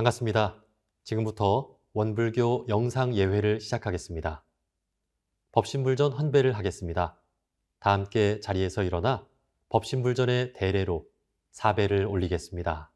반갑습니다. 지금부터 원불교 영상 예회를 시작하겠습니다. 법신불전 헌배를 하겠습니다. 다 함께 자리에서 일어나 법신불전의 대례로 사배를 올리겠습니다.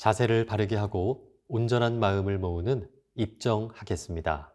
자세를 바르게 하고 온전한 마음을 모으는 입정하겠습니다.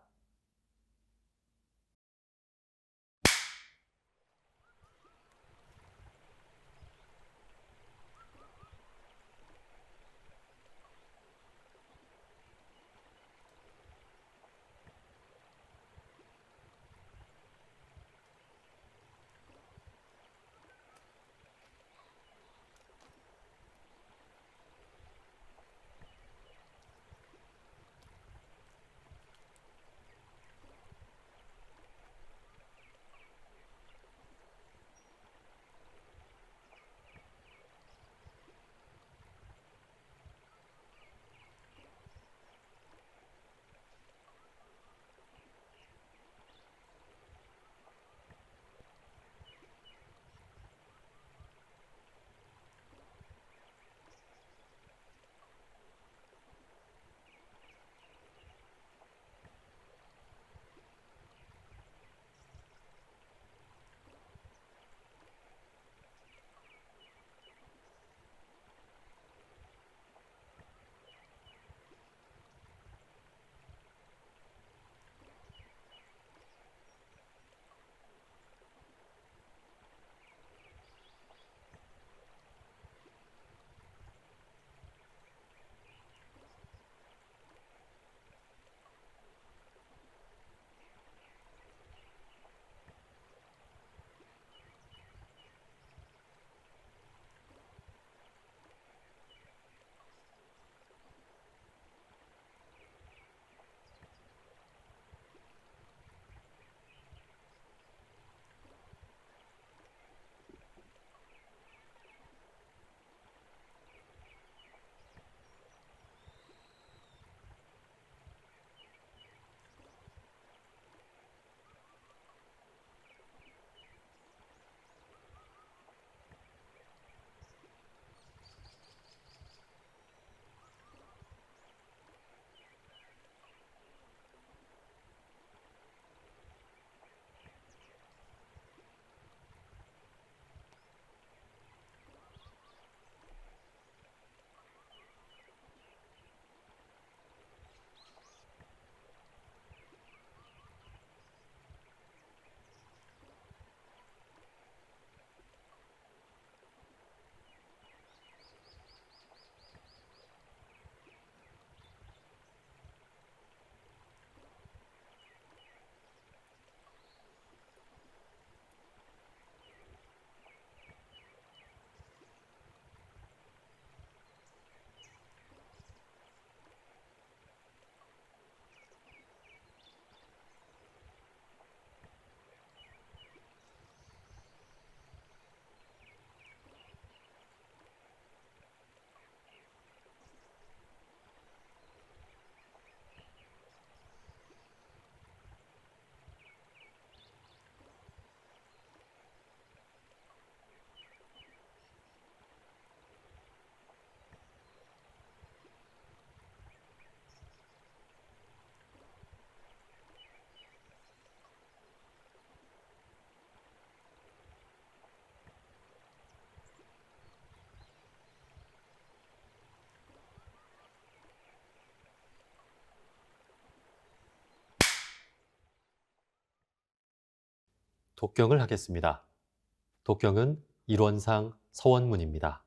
독경을 하겠습니다. 독경은 일원상 서원문입니다.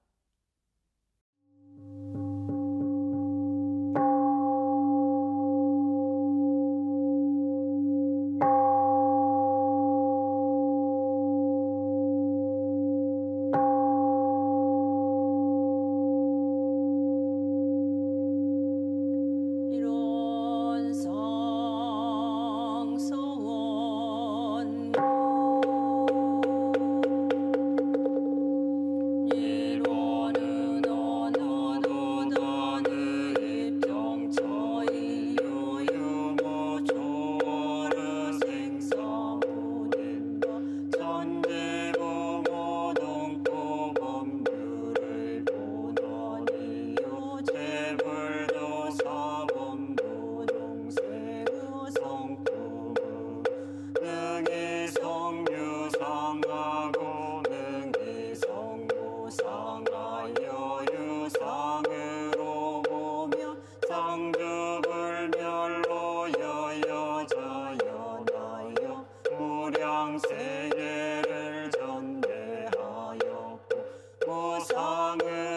longer.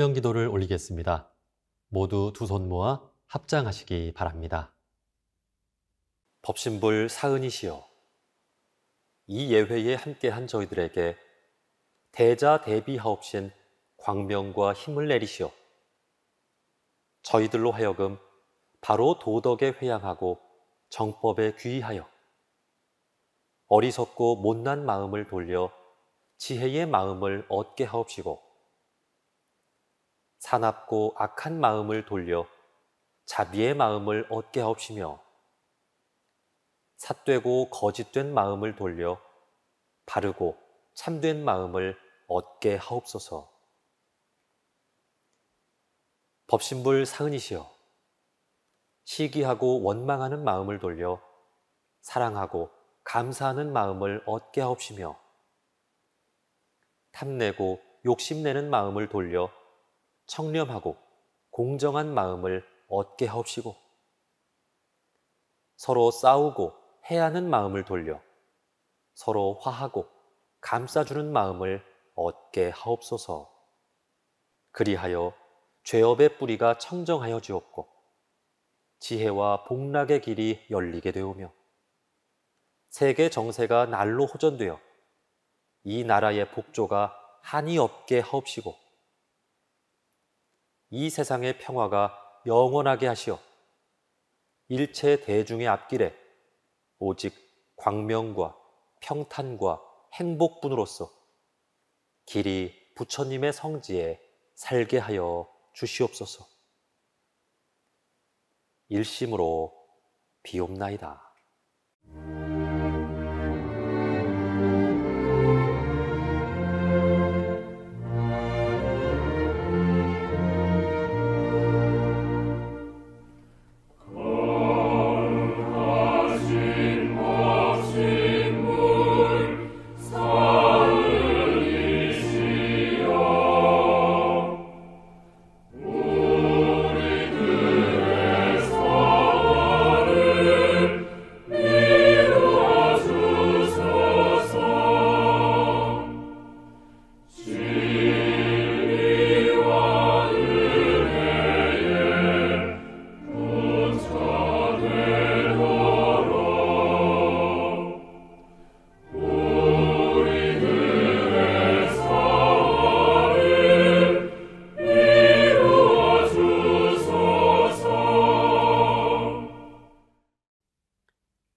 설명 기도를 올리겠습니다. 모두 두 손 모아 합장하시기 바랍니다. 법신불 사은이시여, 이 예회에 함께한 저희들에게 대자 대비하옵신 광명과 힘을 내리시어 저희들로 하여금 바로 도덕에 회양하고 정법에 귀의하여 어리석고 못난 마음을 돌려 지혜의 마음을 얻게 하옵시고 사납고 악한 마음을 돌려 자비의 마음을 얻게 하옵시며 삿되고 거짓된 마음을 돌려 바르고 참된 마음을 얻게 하옵소서. 법신불 사은이시여 시기하고 원망하는 마음을 돌려 사랑하고 감사하는 마음을 얻게 하옵시며 탐내고 욕심내는 마음을 돌려 청렴하고 공정한 마음을 얻게 하옵시고 서로 싸우고 해하는 마음을 돌려 서로 화하고 감싸주는 마음을 얻게 하옵소서. 그리하여 죄업의 뿌리가 청정하여 지옵고 지혜와 복락의 길이 열리게 되오며 세계 정세가 날로 호전되어 이 나라의 복조가 한이 없게 하옵시고 이 세상의 평화가 영원하게 하시어 일체 대중의 앞길에 오직 광명과 평탄과 행복분으로서 길이 부처님의 성지에 살게 하여 주시옵소서. 일심으로 비옵나이다.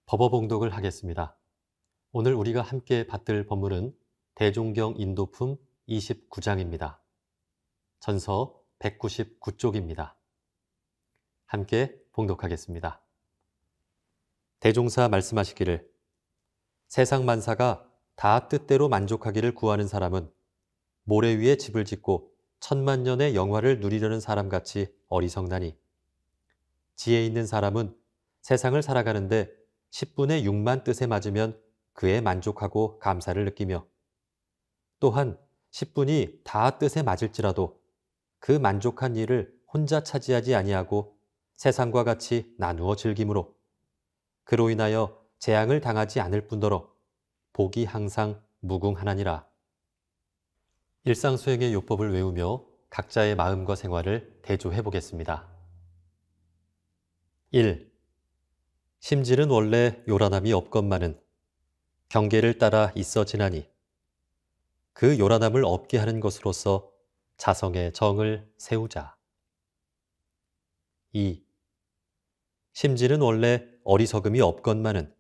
법어봉독을 하겠습니다. 오늘 우리가 함께 받들 법문은 대종경 인도품 29장입니다. 전서 199쪽입니다. 함께 봉독하겠습니다. 대종사 말씀하시기를 세상 만사가 다 뜻대로 만족하기를 구하는 사람은 모래 위에 집을 짓고 천만 년의 영화를 누리려는 사람같이 어리석나니 지혜 있는 사람은 세상을 살아가는데 10분의 6만 뜻에 맞으면 그에 만족하고 감사를 느끼며 또한 10분이 다 뜻에 맞을지라도 그 만족한 일을 혼자 차지하지 아니하고 세상과 같이 나누어 즐기므로 그로 인하여 재앙을 당하지 않을 뿐더러 복이 항상 무궁하나니라. 일상수행의 요법을 외우며 각자의 마음과 생활을 대조해 보겠습니다. 1. 심지는 원래 요란함이 없건만은 경계를 따라 있어지나니 그 요란함을 없게 하는 것으로서 자성의 정을 세우자. 2. 심지는 원래 어리석음이 없건만은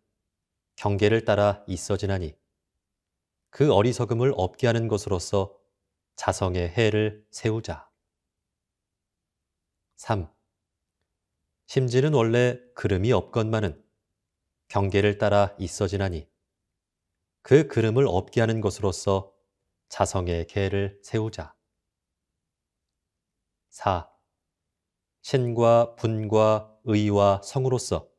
경계를 따라 있어지나니 그 어리석음을 없게 하는 것으로서 자성의 해를 세우자. 3. 심지는 원래 그름이 없건만은 경계를 따라 있어지나니 그 그름을 없게 하는 것으로서 자성의 계를 세우자. 4. 신과 분과 의와 성으로서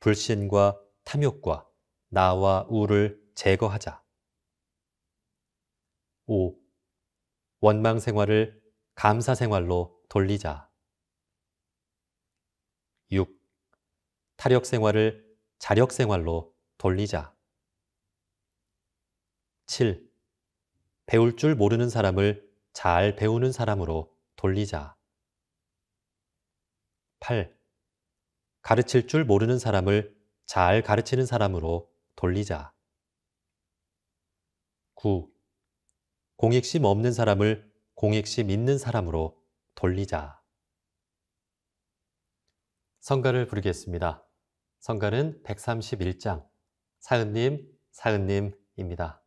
불신과 탐욕과 나와 우를 제거하자. 5. 원망 생활을 감사 생활로 돌리자. 타력 생활을 자력 생활로 돌리자. 7. 배울 줄 모르는 사람을 잘 배우는 사람으로 돌리자. 8. 가르칠 줄 모르는 사람을 잘 가르치는 사람으로 돌리자. 9. 공익심 없는 사람을 공익심 있는 사람으로 돌리자. 성가를 부르겠습니다. 성가는 131장 사은님 사은님입니다.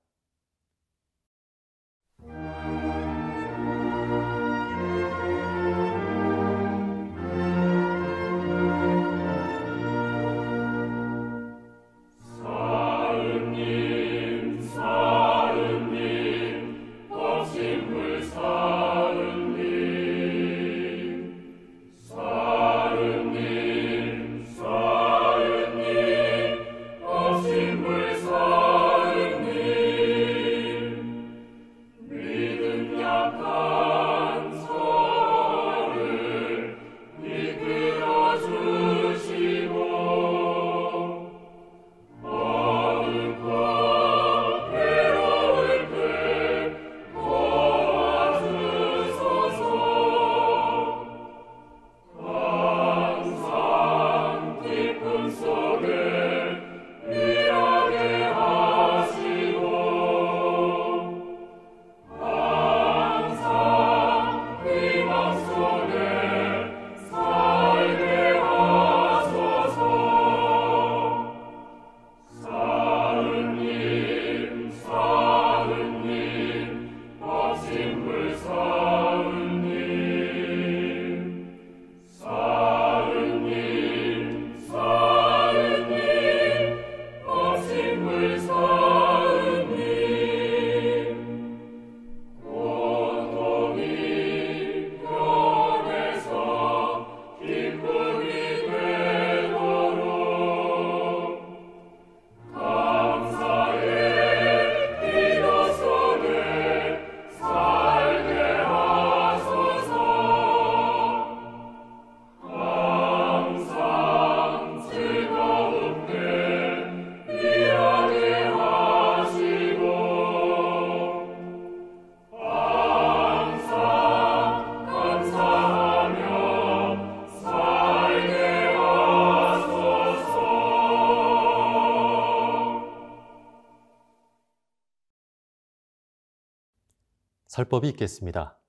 설법이 있겠습니다.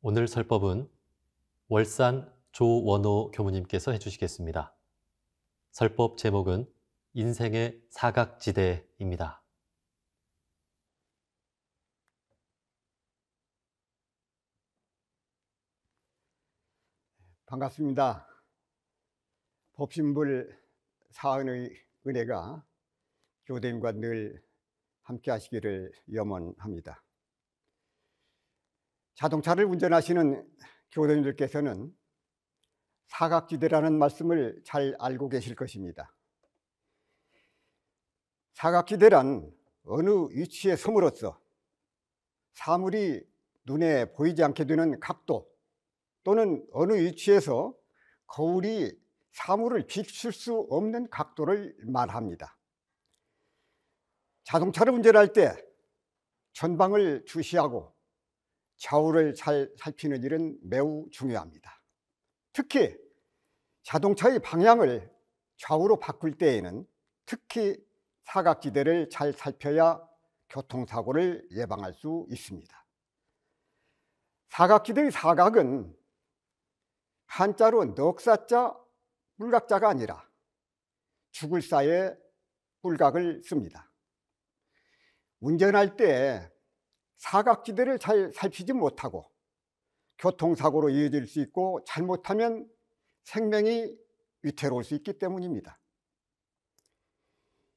오늘 설법은 월산 조원호 교무님께서 해주시겠습니다. 설법 제목은 인생의 사각지대입니다. 반갑습니다. 법신불 사은의 은혜가 교대인과늘 함께 하시기를 염원합니다. 자동차를 운전하시는 교도님들께서는 사각지대라는 말씀을 잘 알고 계실 것입니다. 사각지대란 어느 위치에 섬으로써 사물이 눈에 보이지 않게 되는 각도 또는 어느 위치에서 거울이 사물을 비출 수 없는 각도를 말합니다. 자동차를 운전할 때 전방을 주시하고 좌우를 잘 살피는 일은 매우 중요합니다. 특히 자동차의 방향을 좌우로 바꿀 때에는 특히 사각지대를 잘 살펴야 교통사고를 예방할 수 있습니다. 사각지대의 사각은 한자로 넉사자 물각자가 아니라 죽을 사에 물각을 씁니다. 운전할 때 사각지대를 잘 살피지 못하고 교통사고로 이어질 수 있고 잘못하면 생명이 위태로울 수 있기 때문입니다.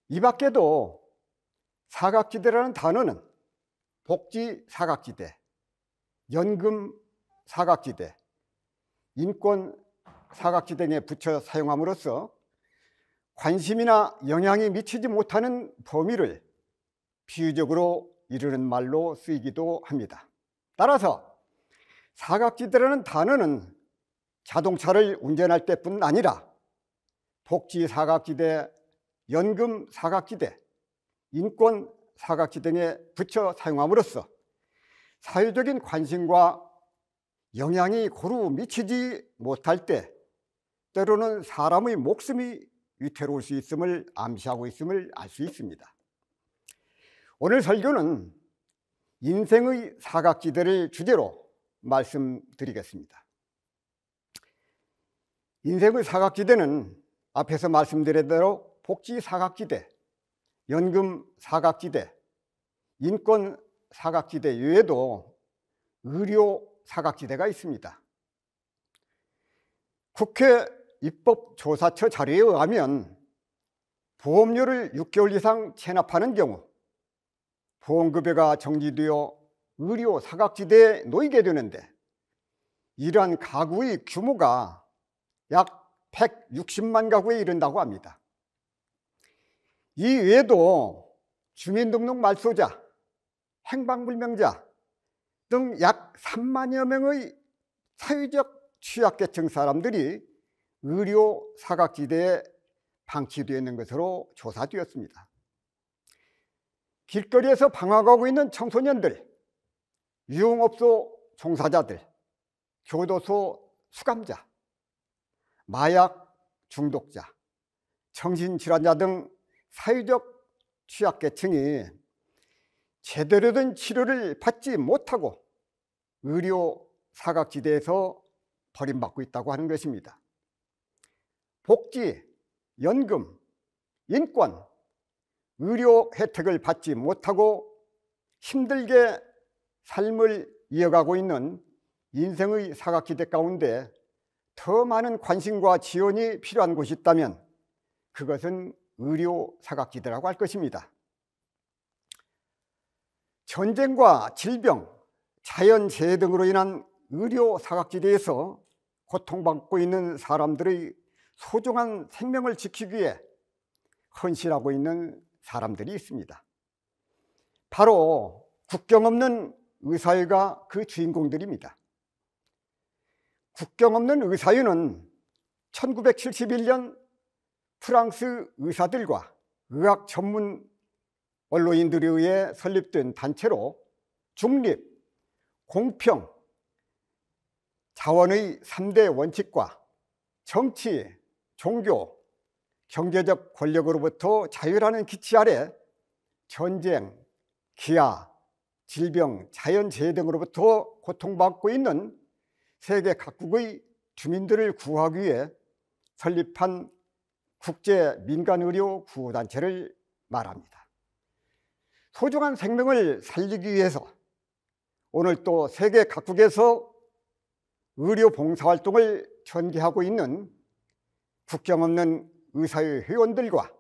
이 밖에도 사각지대라는 단어는 복지 사각지대, 연금 사각지대, 인권 사각지대 등에 붙여 사용함으로써 관심이나 영향이 미치지 못하는 범위를 비유적으로 이르는 말로 쓰이기도 합니다. 따라서 사각지대라는 단어는 자동차를 운전할 때뿐 아니라 복지 사각지대, 연금 사각지대, 인권 사각지 등에 붙여 사용함으로써 사회적인 관심과 영향이 고루 미치지 못할 때 때로는 사람의 목숨이 위태로울 수 있음을 암시하고 있음을 알 수 있습니다. 오늘 설교는 인생의 사각지대를 주제로 말씀드리겠습니다. 인생의 사각지대는 앞에서 말씀드린 대로 복지 사각지대, 연금 사각지대, 인권 사각지대 외에도 의료 사각지대가 있습니다. 국회 입법조사처 자료에 의하면 보험료를 6개월 이상 체납하는 경우 보험급여가 정지되어 의료 사각지대에 놓이게 되는데 이러한 가구의 규모가 약 160만 가구에 이른다고 합니다. 이 외에도 주민등록 말소자, 행방불명자 등 약 3만여 명의 사회적 취약계층 사람들이 의료 사각지대에 방치되어 있는 것으로 조사되었습니다. 길거리에서 방황하고 있는 청소년들, 유흥업소 종사자들, 교도소 수감자, 마약 중독자, 정신질환자 등 사회적 취약계층이 제대로 된 치료를 받지 못하고 의료 사각지대에서 버림받고 있다고 하는 것입니다. 복지, 연금, 인권, 의료 혜택을 받지 못하고 힘들게 삶을 이어가고 있는 인생의 사각지대 가운데 더 많은 관심과 지원이 필요한 곳이 있다면 그것은 의료 사각지대라고 할 것입니다. 전쟁과 질병, 자연재해 등으로 인한 의료 사각지대에서 고통받고 있는 사람들의 소중한 생명을 지키기 위해 헌신하고 있는 사람들이 있습니다. 바로 국경 없는 의사회가 그 주인공들입니다. 국경 없는 의사회는 1971년 프랑스 의사들과 의학 전문 언론인들에 의해 설립된 단체로 중립, 공평, 자원의 3대 원칙과 정치, 종교, 경제적 권력으로부터 자유라는 기치 아래 전쟁, 기아, 질병, 자연재해 등으로부터 고통받고 있는 세계 각국의 주민들을 구하기 위해 설립한 국제 민간의료 구호단체를 말합니다. 소중한 생명을 살리기 위해서 오늘 또 세계 각국에서 의료 봉사활동을 전개하고 있는 국경 없는 의사회 회원들과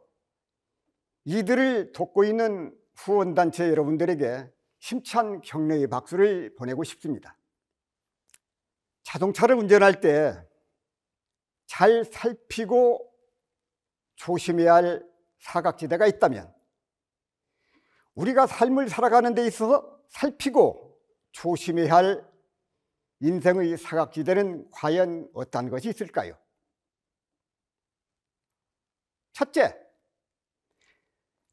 이들을 돕고 있는 후원단체 여러분들에게 힘찬 격려의 박수를 보내고 싶습니다. 자동차를 운전할 때 잘 살피고 조심해야 할 사각지대가 있다면 우리가 삶을 살아가는 데 있어서 살피고 조심해야 할 인생의 사각지대는 과연 어떤 것이 있을까요? 첫째,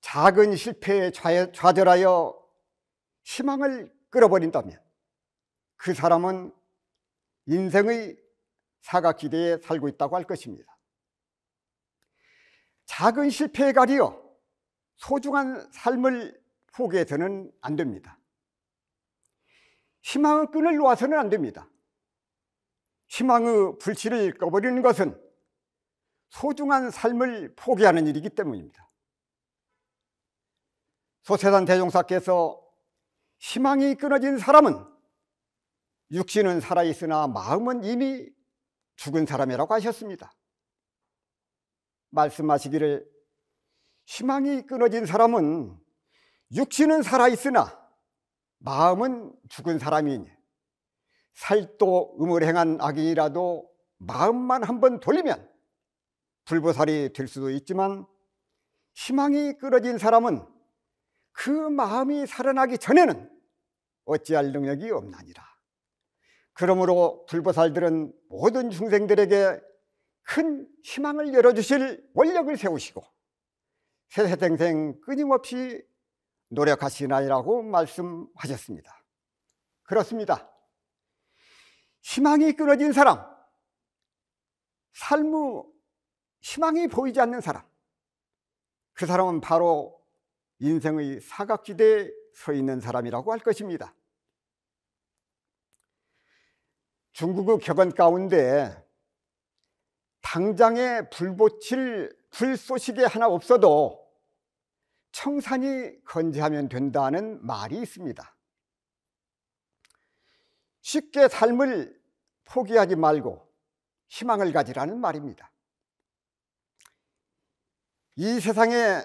작은 실패에 좌절하여 희망을 끌어버린다면 그 사람은 인생의 사각지대에 살고 있다고 할 것입니다. 작은 실패에 가리어 소중한 삶을 포기해서는 안 됩니다. 희망의 끈을 놓아서는 안 됩니다. 희망의 불씨를 꺼버리는 것은 소중한 삶을 포기하는 일이기 때문입니다. 소세단 대종사께서 희망이 끊어진 사람은 육신은 살아있으나 마음은 이미 죽은 사람이라고 하셨습니다. 말씀하시기를 희망이 끊어진 사람은 육신은 살아있으나 마음은 죽은 사람이니 살도 음을 행한 악인이라도 마음만 한번 돌리면 불보살이 될 수도 있지만 희망이 끊어진 사람은 그 마음이 살아나기 전에는 어찌할 능력이 없나니라. 그러므로 불보살들은 모든 중생들에게 큰 희망을 열어주실 원력을 세우시고 세세생생 끊임없이 노력하시나이라고 말씀하셨습니다. 그렇습니다. 희망이 끊어진 사람, 삶의 희망이 보이지 않는 사람. 그 사람은 바로 인생의 사각지대에 서 있는 사람이라고 할 것입니다. 중국의 격언 가운데 당장에 불보칠 불쏘시개 하나 없어도 청산이 건재하면 된다는 말이 있습니다. 쉽게 삶을 포기하지 말고 희망을 가지라는 말입니다. 이 세상에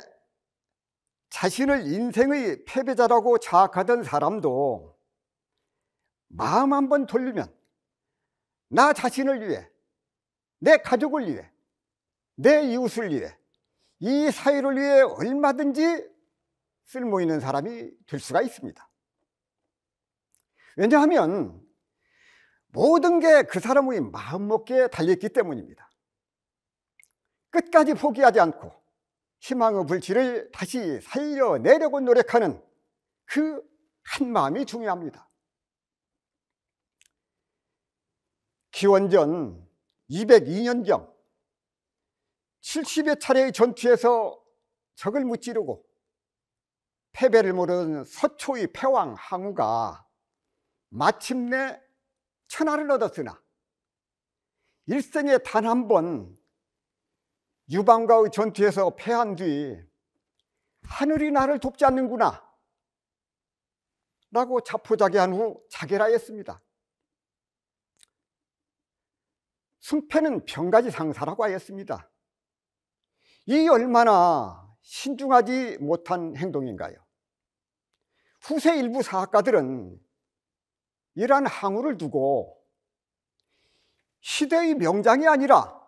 자신을 인생의 패배자라고 자악하던 사람도 마음 한번 돌리면 나 자신을 위해, 내 가족을 위해, 내 이웃을 위해, 이 사회를 위해 얼마든지 쓸모 있는 사람이 될 수가 있습니다. 왜냐하면 모든 게 그 사람의 마음먹기에 달려있기 때문입니다. 끝까지 포기하지 않고 희망의 불씨를 다시 살려내려고 노력하는 그 한마음이 중요합니다. 기원전 202년경 70여 차례의 전투에서 적을 무찌르고 패배를 모른 서초의 패왕 항우가 마침내 천하를 얻었으나 일생에 단한번 유방과의 전투에서 패한 뒤 하늘이 나를 돕지 않는구나 라고 자포자기한 후 자결하였습니다. 승패는 병가지 상사라고 하였습니다. 이 얼마나 신중하지 못한 행동인가요? 후세 일부 사학가들은 이러한 항우를 두고 시대의 명장이 아니라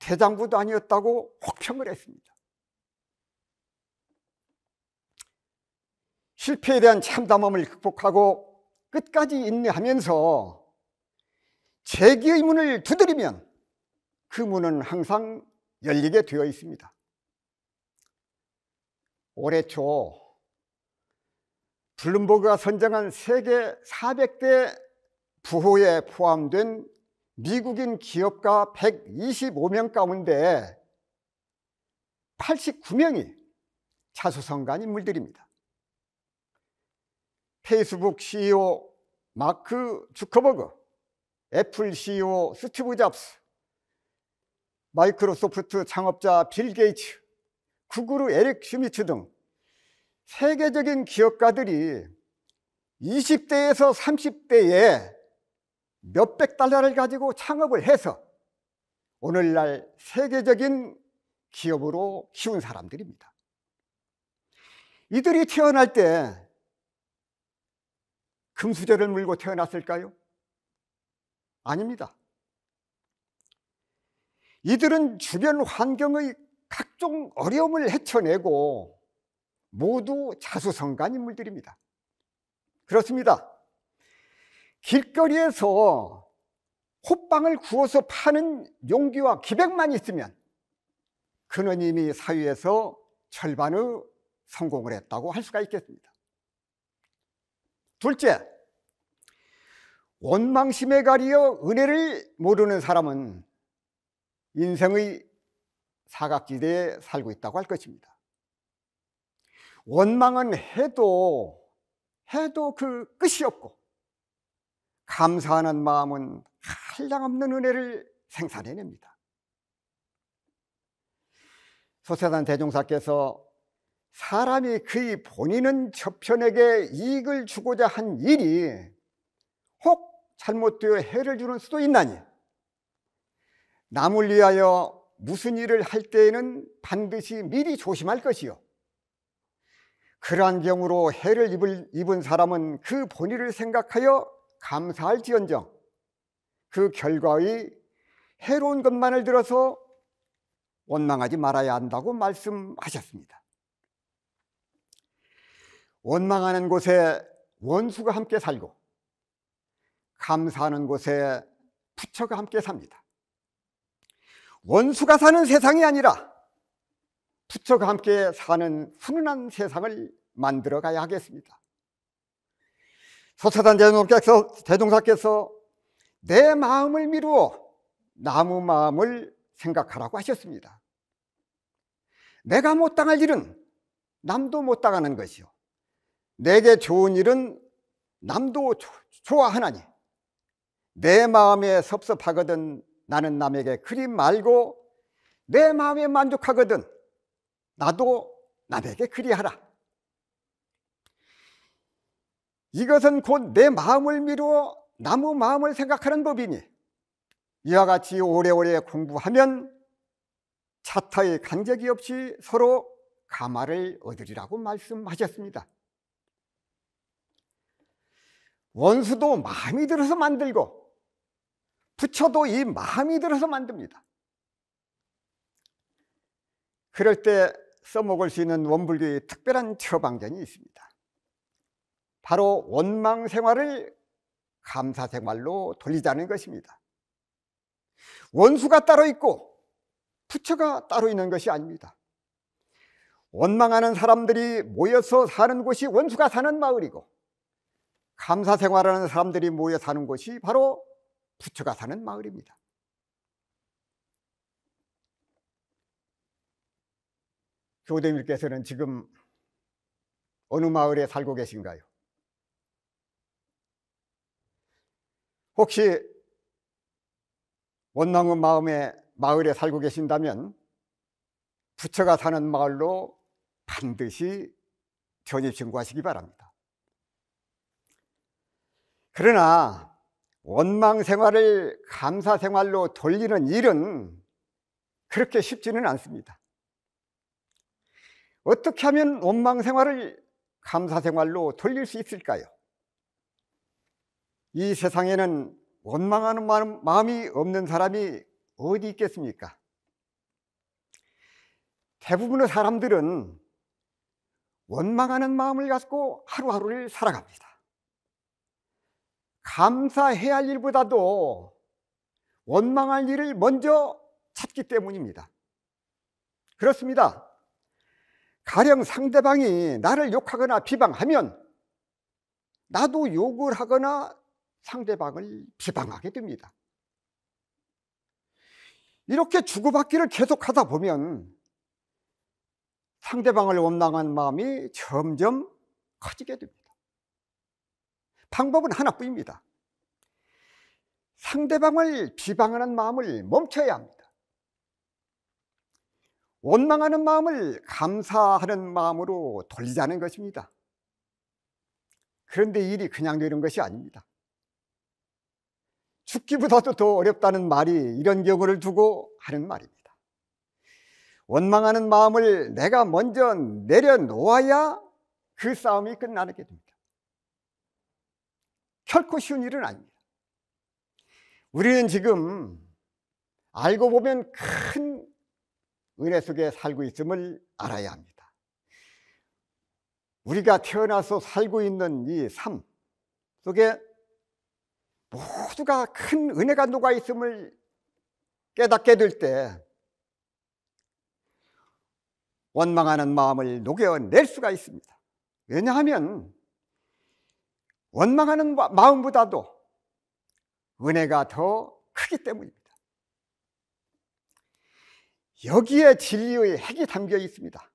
대장부도 아니었다고 혹평을 했습니다. 실패에 대한 참담함을 극복하고 끝까지 인내하면서 재기의 문을 두드리면 그 문은 항상 열리게 되어 있습니다. 올해 초 블룸버그가 선정한 세계 400대 부호에 포함된 미국인 기업가 125명 가운데 89명이 자수성가한 인물들입니다. 페이스북 CEO 마크 주커버그, 애플 CEO 스티브 잡스, 마이크로소프트 창업자 빌 게이츠, 구글 에릭 슈미츠 등 세계적인 기업가들이 20대에서 30대에 몇백 달러를 가지고 창업을 해서 오늘날 세계적인 기업으로 키운 사람들입니다. 이들이 태어날 때 금수저를 물고 태어났을까요? 아닙니다. 이들은 주변 환경의 각종 어려움을 헤쳐내고 모두 자수성가한 인물들입니다. 그렇습니다. 길거리에서 호빵을 구워서 파는 용기와 기백만 있으면 그는 이미 사회에서 절반의 성공을 했다고 할 수가 있겠습니다. 둘째, 원망심에 가리어 은혜를 모르는 사람은 인생의 사각지대에 살고 있다고 할 것입니다. 원망은 해도 해도 그 끝이 없고 감사하는 마음은 한량없는 은혜를 생산해냅니다. 소세단 대종사께서 사람이 그의 본인은 저편에게 이익을 주고자 한 일이 혹 잘못되어 해를 주는 수도 있나니 남을 위하여 무슨 일을 할 때에는 반드시 미리 조심할 것이요 그러한 경우로 해를 입을, 입은 사람은 그 본의를 생각하여 감사할지언정 그 결과의 해로운 것만을 들어서 원망하지 말아야 한다고 말씀하셨습니다. 원망하는 곳에 원수가 함께 살고 감사하는 곳에 부처가 함께 삽니다. 원수가 사는 세상이 아니라 부처가 함께 사는 훈훈한 세상을 만들어 가야 하겠습니다. 소사단 대동께서, 대동사께서 내 마음을 미루어 나무 마음을 생각하라고 하셨습니다. 내가 못 당할 일은 남도 못 당하는 것이요. 내게 좋은 일은 남도 조, 좋아하나니 내 마음에 섭섭하거든 나는 남에게 그리 말고 내 마음에 만족하거든 나도 남에게 그리하라. 이것은 곧 내 마음을 미루어 나무 마음을 생각하는 법이니 이와 같이 오래오래 공부하면 차타의 간격이 없이 서로 가마를 얻으리라고 말씀하셨습니다. 원수도 마음이 들어서 만들고 부처도 이 마음이 들어서 만듭니다. 그럴 때 써먹을 수 있는 원불교의 특별한 처방전이 있습니다. 바로 원망 생활을 감사 생활로 돌리자는 것입니다. 원수가 따로 있고 부처가 따로 있는 것이 아닙니다. 원망하는 사람들이 모여서 사는 곳이 원수가 사는 마을이고 감사 생활하는 사람들이 모여 사는 곳이 바로 부처가 사는 마을입니다. 교대님께서는 지금 어느 마을에 살고 계신가요? 혹시 원망의 마음에 마을에 살고 계신다면 부처가 사는 마을로 반드시 전입 신고하시기 바랍니다. 그러나 원망 생활을 감사 생활로 돌리는 일은 그렇게 쉽지는 않습니다. 어떻게 하면 원망 생활을 감사 생활로 돌릴 수 있을까요? 이 세상에는 원망하는 마음이 없는 사람이 어디 있겠습니까? 대부분의 사람들은 원망하는 마음을 갖고 하루하루를 살아갑니다. 감사해야 할 일보다도 원망할 일을 먼저 찾기 때문입니다. 그렇습니다. 가령 상대방이 나를 욕하거나 비방하면 나도 욕을 하거나 상대방을 비방하게 됩니다. 이렇게 주고받기를 계속하다 보면 상대방을 원망한 마음이 점점 커지게 됩니다. 방법은 하나뿐입니다. 상대방을 비방하는 마음을 멈춰야 합니다. 원망하는 마음을 감사하는 마음으로 돌리자는 것입니다. 그런데 일이 그냥 되는 것이 아닙니다. 죽기보다도 더 어렵다는 말이 이런 경우를 두고 하는 말입니다. 원망하는 마음을 내가 먼저 내려놓아야 그 싸움이 끝나게 됩니다. 결코 쉬운 일은 아닙니다. 우리는 지금 알고 보면 큰 은혜 속에 살고 있음을 알아야 합니다. 우리가 태어나서 살고 있는 이 삶 속에 모두가 큰 은혜가 녹아 있음을 깨닫게 될 때 원망하는 마음을 녹여낼 수가 있습니다. 왜냐하면 원망하는 마음보다도 은혜가 더 크기 때문입니다. 여기에 진리의 핵이 담겨 있습니다.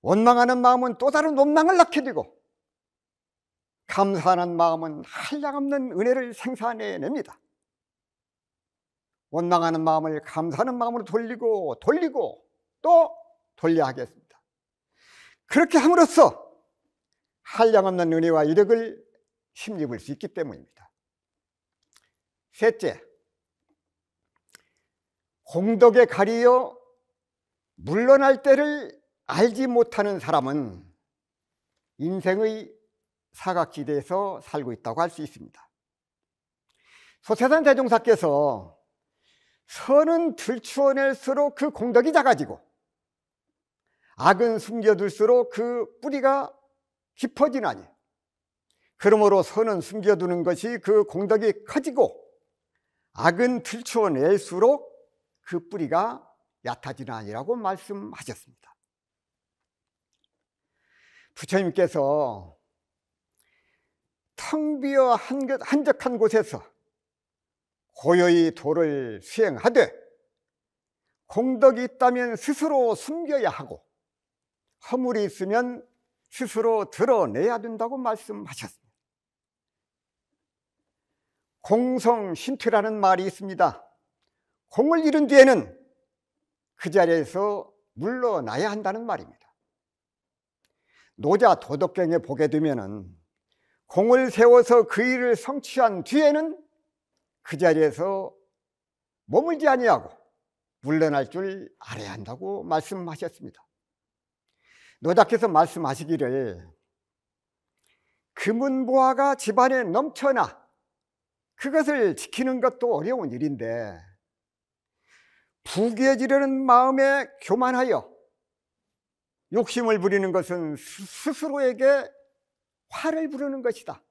원망하는 마음은 또 다른 원망을 낳게 되고 감사하는 마음은 한량없는 은혜를 생산해냅니다 원망하는 마음을 감사하는 마음으로 돌리고 돌리고 또 돌려야 하겠습니다 그렇게 함으로써 한량없는 은혜와 이력을 힘입을 수 있기 때문입니다 셋째 공덕에 가리어 물러날 때를 알지 못하는 사람은 인생의 사각지대에서 살고 있다고 할 수 있습니다. 소태산 대종사께서 선은 들추어낼수록 그 공덕이 작아지고 악은 숨겨둘수록 그 뿌리가 깊어지나니 그러므로 선은 숨겨두는 것이 그 공덕이 커지고 악은 들추어낼수록 그 뿌리가 얕아지나니라고 말씀하셨습니다. 부처님께서 텅 비어 한적한 곳에서 고요히 도를 수행하되 공덕이 있다면 스스로 숨겨야 하고 허물이 있으면 스스로 드러내야 된다고 말씀하셨습니다. 공성신퇴라는 말이 있습니다. 공을 잃은 뒤에는 그 자리에서 물러나야 한다는 말입니다. 노자 도덕경에 보게 되면은 공을 세워서 그 일을 성취한 뒤에는 그 자리에서 머물지 아니하고 물러날 줄 알아야 한다고 말씀하셨습니다. 노자께서 말씀하시기를 금은보화가 집안에 넘쳐나 그것을 지키는 것도 어려운 일인데 부귀해지려는 마음에 교만하여 욕심을 부리는 것은 스스로에게 화를 부르는 것이다.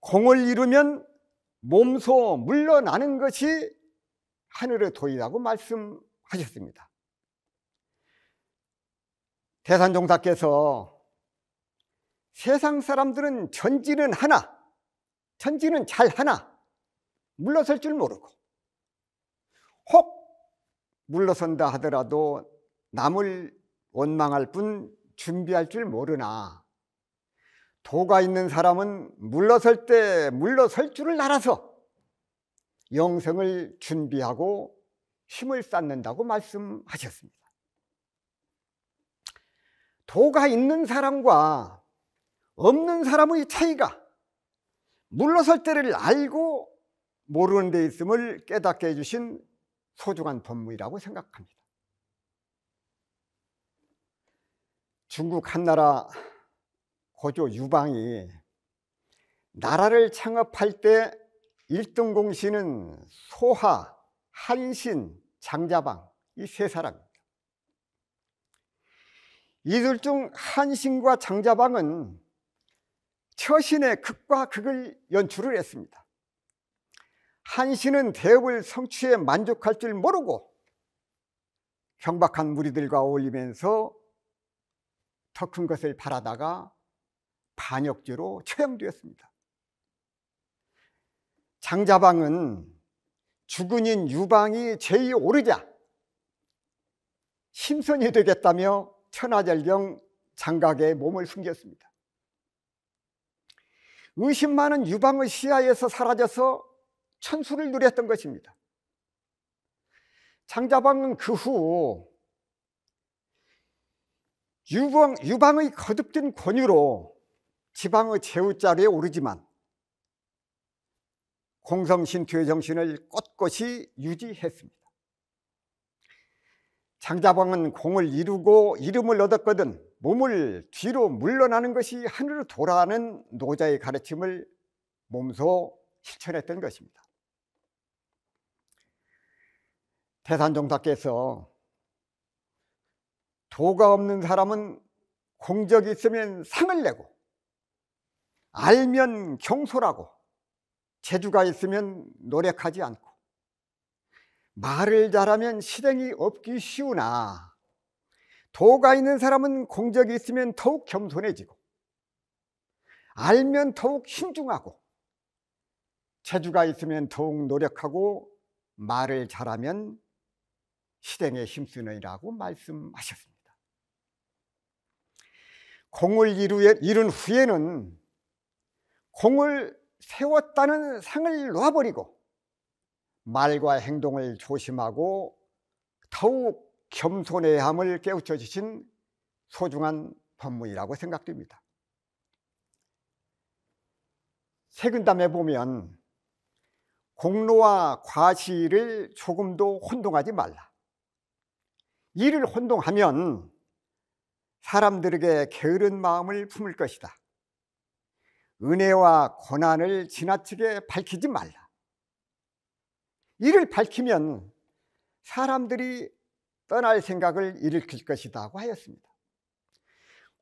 공을 이루면 몸소 물러나는 것이 하늘의 도이라고 말씀하셨습니다. 대산종사께서 세상 사람들은 전지는 하나, 전지는 잘 하나, 물러설 줄 모르고, 혹 물러선다 하더라도 남을 원망할 뿐 준비할 줄 모르나, 도가 있는 사람은 물러설 때 물러설 줄을 알아서 영생을 준비하고 힘을 쌓는다고 말씀하셨습니다. 도가 있는 사람과 없는 사람의 차이가 물러설 때를 알고 모르는 데 있음을 깨닫게 해주신 소중한 법문이라고 생각합니다. 중국 한나라 고조 유방이 나라를 창업할 때 1등 공신은 소하, 한신, 장자방 이 세 사람입니다. 이들 중 한신과 장자방은 처신의 극과 극을 연출을 했습니다. 한신은 대업을 성취에 만족할 줄 모르고 경박한 무리들과 어울리면서 더 큰 것을 바라다가 반역죄로 처형되었습니다. 장자방은 죽은 인 유방이 제이 오르자 심선이 되겠다며 천하절경 장각의 몸을 숨겼습니다. 의심 많은 유방의 시야에서 사라져서 천수를 누렸던 것입니다. 장자방은 그 후 유방, 유방의 거듭된 권유로 지방의 최후자리에 오르지만 공성신투의 정신을 꼿꼿이 유지했습니다. 장자방은 공을 이루고 이름을 얻었거든 몸을 뒤로 물러나는 것이 하늘로 돌아가는 노자의 가르침을 몸소 실천했던 것입니다. 태산종사께서 도가 없는 사람은 공적이 있으면 상을 내고 알면 경솔하고 재주가 있으면 노력하지 않고 말을 잘하면 실행이 없기 쉬우나 도가 있는 사람은 공적이 있으면 더욱 겸손해지고 알면 더욱 신중하고 재주가 있으면 더욱 노력하고 말을 잘하면 실행에 힘쓰느라고 말씀하셨습니다. 공을 이루에, 이룬 후에는 공을 세웠다는 상을 놓아버리고 말과 행동을 조심하고 더욱 겸손해야 함을 깨우쳐 주신 소중한 법문이라고 생각됩니다. 세근담에 보면 공로와 과실을 조금도 혼동하지 말라. 이를 혼동하면 사람들에게 게으른 마음을 품을 것이다. 은혜와 고난을 지나치게 밝히지 말라. 이를 밝히면 사람들이 떠날 생각을 일으킬 것이다 고 하였습니다.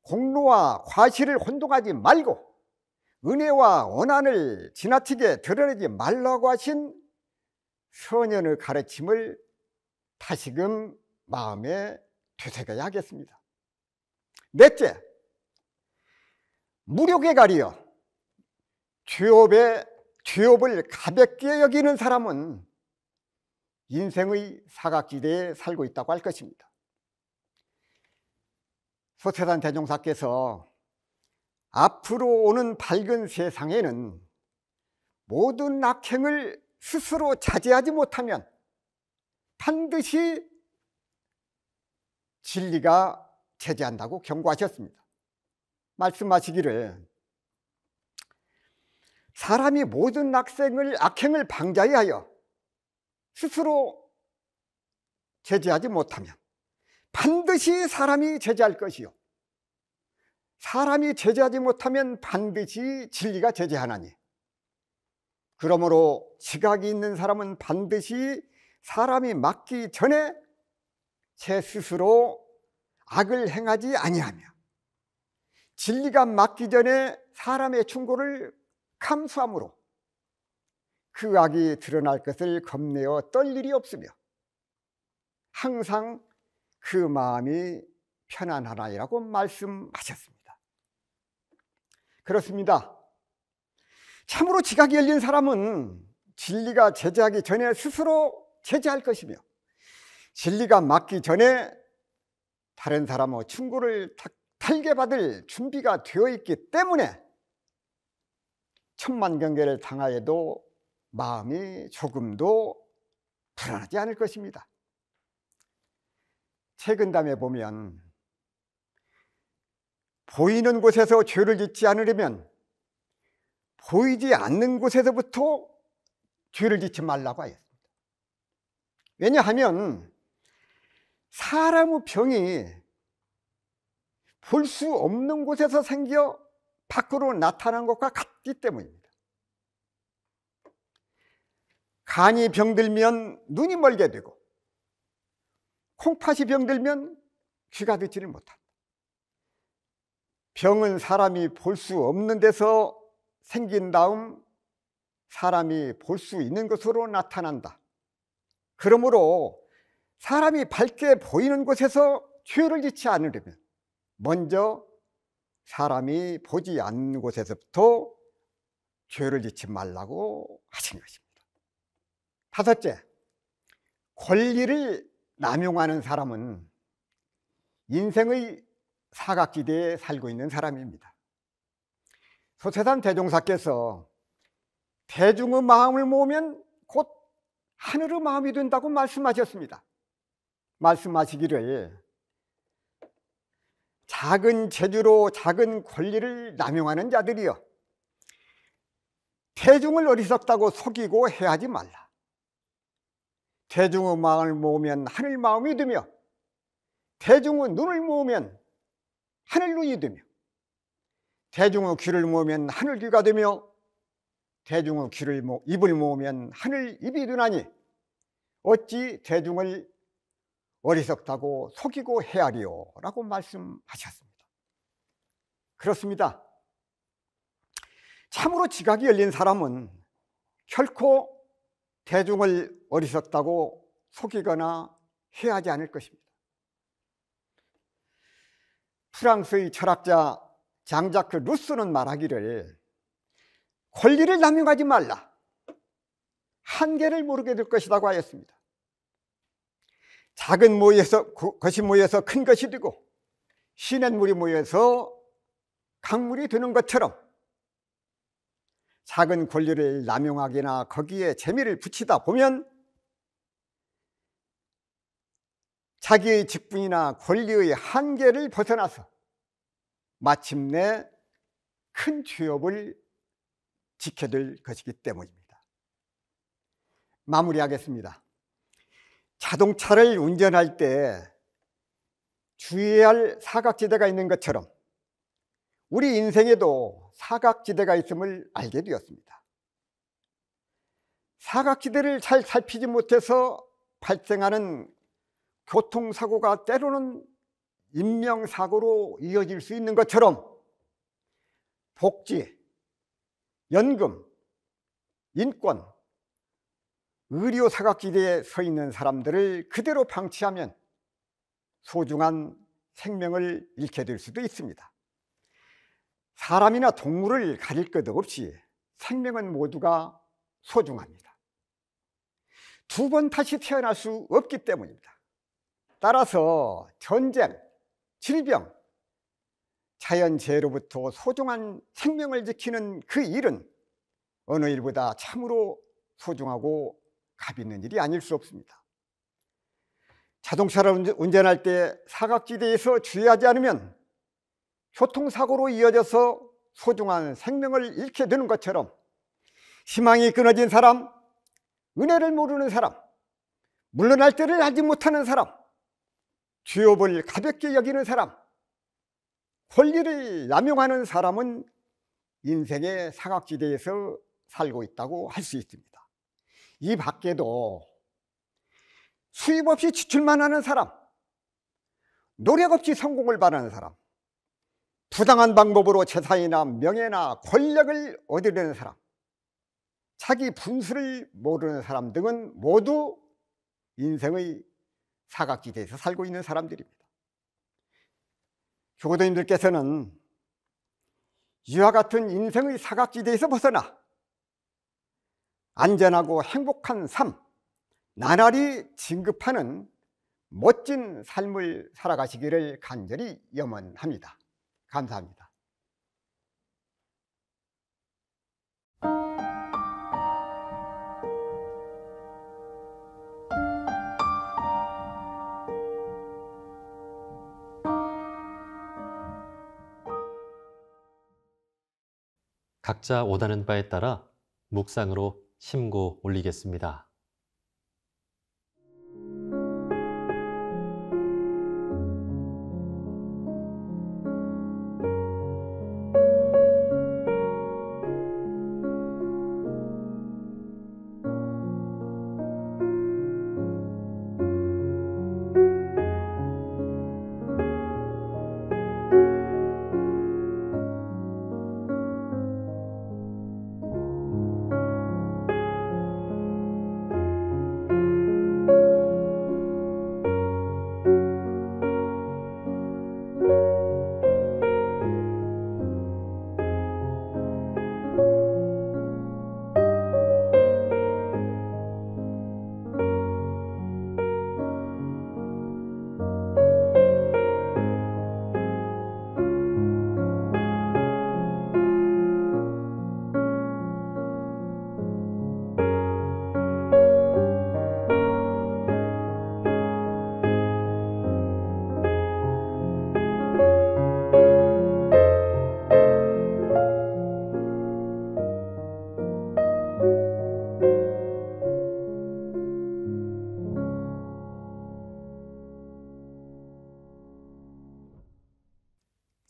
공로와 과실을 혼동하지 말고 은혜와 원한을 지나치게 드러내지 말라고 하신 선연의 가르침을 다시금 마음에 되새겨야 하겠습니다. 넷째, 무력에 가리여 취업에, 취업을 가볍게 여기는 사람은 인생의 사각지대에 살고 있다고 할 것입니다. 소태산 대종사께서 앞으로 오는 밝은 세상에는 모든 악행을 스스로 자제하지 못하면 반드시 진리가 제재한다고 경고하셨습니다. 말씀하시기를 사람이 모든 악생을, 악행을 방자히하여 스스로 제재하지 못하면 반드시 사람이 제재할 것이요. 사람이 제재하지 못하면 반드시 진리가 제재하나니. 그러므로 지각이 있는 사람은 반드시 사람이 막기 전에 제 스스로 악을 행하지 아니하며 진리가 막기 전에 사람의 충고를 감수함으로 그 악이 드러날 것을 겁내어 떨 일이 없으며 항상 그 마음이 편안하나이라고 말씀하셨습니다. 그렇습니다. 참으로 지각이 열린 사람은 진리가 제재하기 전에 스스로 제재할 것이며 진리가 막기 전에 다른 사람의 충고를 탈게 받을 준비가 되어 있기 때문에 천만 경계를 당하여도 마음이 조금도 불안하지 않을 것입니다. 최근담에 보면 보이는 곳에서 죄를 짓지 않으려면 보이지 않는 곳에서부터 죄를 짓지 말라고 하였습니다. 왜냐하면 사람의 병이 볼 수 없는 곳에서 생겨 밖으로 나타난 것과 같기 때문입니다. 간이 병들면 눈이 멀게 되고 콩팥이 병들면 귀가 듣지를 못한다. 병은 사람이 볼 수 없는 데서 생긴 다음 사람이 볼 수 있는 것으로 나타난다. 그러므로 사람이 밝게 보이는 곳에서 죄를 짓지 않으려면 먼저 사람이 보지 않는 곳에서부터 죄를 짓지 말라고 하신 것입니다. 다섯째, 권리를 남용하는 사람은 인생의 사각지대에 살고 있는 사람입니다. 소태산 대종사께서 대중의 마음을 모으면 곧 하늘의 마음이 된다고 말씀하셨습니다. 말씀하시기를 작은 재주로 작은 권리를 남용하는 자들이여 대중을 어리석다고 속이고 해하지 말라 대중의 마음을 모으면 하늘 마음이 되며 대중의 눈을 모으면 하늘 눈이 되며 대중의 귀를 모으면 하늘 귀가 되며 대중의 귀를 모, 입을 모으면 하늘 입이 되나니 어찌 대중을 어리석다고 속이고 헤아리오 라고 말씀하셨습니다. 그렇습니다. 참으로 지각이 열린 사람은 결코 대중을 어리석다고 속이거나 헤아지 않을 것입니다. 프랑스의 철학자 장자크 루스는 말하기를 권리를 남용하지 말라. 한계를 모르게 될 것이라고 하였습니다. 작은 모에서 것이 모여서 큰 것이 되고 신의 물이 모여서 강물이 되는 것처럼 작은 권리를 남용하기나 거기에 재미를 붙이다 보면 자기의 직분이나 권리의 한계를 벗어나서 마침내 큰 취업을 지켜들 것이기 때문입니다. 마무리하겠습니다. 자동차를 운전할 때 주의해야 할 사각지대가 있는 것처럼 우리 인생에도 사각지대가 있음을 알게 되었습니다. 사각지대를 잘 살피지 못해서 발생하는 교통사고가 때로는 인명사고로 이어질 수 있는 것처럼 복지, 연금, 인권, 의료 사각지대에 서 있는 사람들을 그대로 방치하면 소중한 생명을 잃게 될 수도 있습니다. 사람이나 동물을 가릴 것 없이 생명은 모두가 소중합니다. 두 번 다시 태어날 수 없기 때문입니다. 따라서 전쟁, 질병, 자연재해로부터 소중한 생명을 지키는 그 일은 어느 일보다 참으로 소중하고 갑 있는 일이 아닐 수 없습니다. 자동차를 운전할 때 사각지대에서 주의하지 않으면 교통사고로 이어져서 소중한 생명을 잃게 되는 것처럼 희망이 끊어진 사람, 은혜를 모르는 사람, 물러날 때를 알지 못하는 사람, 죄업을 가볍게 여기는 사람, 권리를 남용하는 사람은 인생의 사각지대에서 살고 있다고 할 수 있습니다. 이 밖에도 수입 없이 지출만 하는 사람, 노력 없이 성공을 바라는 사람, 부당한 방법으로 재산이나 명예나 권력을 얻으려는 사람, 자기 분수를 모르는 사람 등은 모두 인생의 사각지대에서 살고 있는 사람들입니다. 교도님들께서는 이와 같은 인생의 사각지대에서 벗어나 안전하고 행복한 삶, 나날이 진급하는 멋진 삶을 살아가시기를 간절히 염원합니다. 감사합니다. 각자 오다는 바에 따라 묵상으로 심고 올리겠습니다.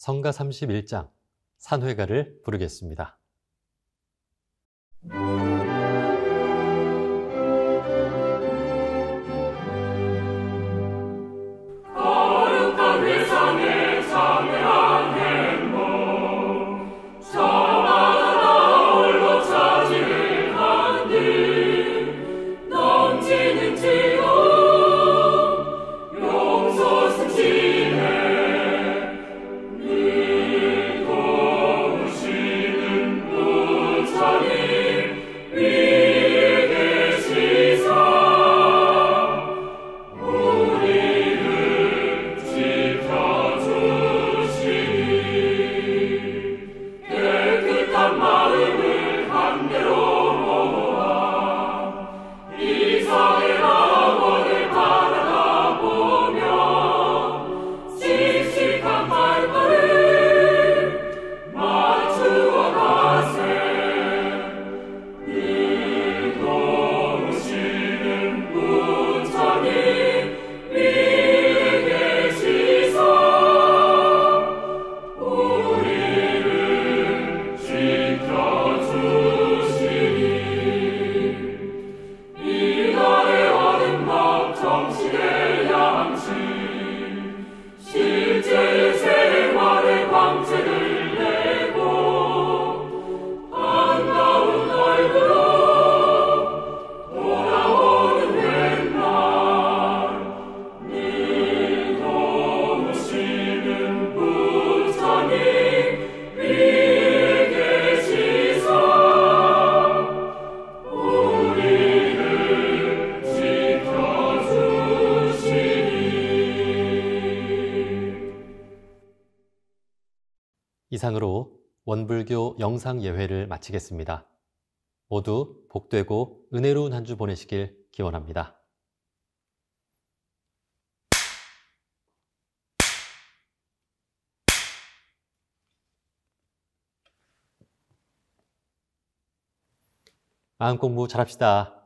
성가 31장 산회가를 부르겠습니다. 동영상 예회를 마치겠습니다. 모두 복되고 은혜로운 한 주 보내시길 기원합니다. 마음 공부 잘합시다.